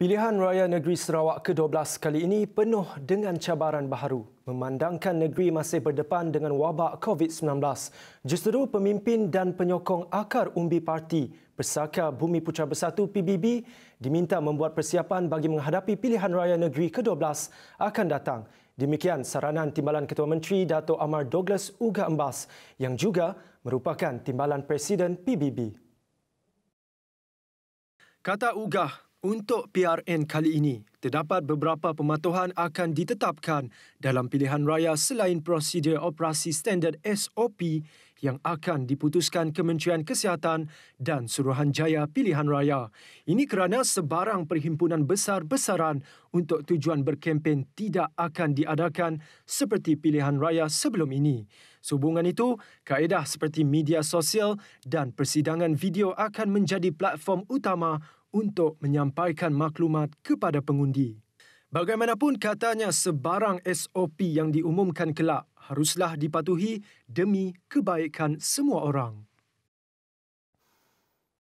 Pilihan Raya Negeri Sarawak ke-12 kali ini penuh dengan cabaran baharu. Memandangkan negeri masih berdepan dengan wabak COVID-19, justeru pemimpin dan penyokong akar umbi parti Persaka Bumi Putra Bersatu PBB diminta membuat persiapan bagi menghadapi pilihan raya negeri ke-12 akan datang. Demikian saranan Timbalan Ketua Menteri Dato' Amar Douglas Uga Embas yang juga merupakan Timbalan Presiden PBB. Kata Ugah, untuk PRN kali ini, terdapat beberapa pematuhan akan ditetapkan dalam pilihan raya selain prosedur operasi standard SOP yang akan diputuskan Kementerian Kesihatan dan Suruhanjaya Pilihan Raya. Ini kerana sebarang perhimpunan besar-besaran untuk tujuan berkempen tidak akan diadakan seperti pilihan raya sebelum ini. Sehubungan itu, kaedah seperti media sosial dan persidangan video akan menjadi platform utama untuk menyampaikan maklumat kepada pengundi. Bagaimanapun katanya sebarang SOP yang diumumkan kelak haruslah dipatuhi demi kebaikan semua orang.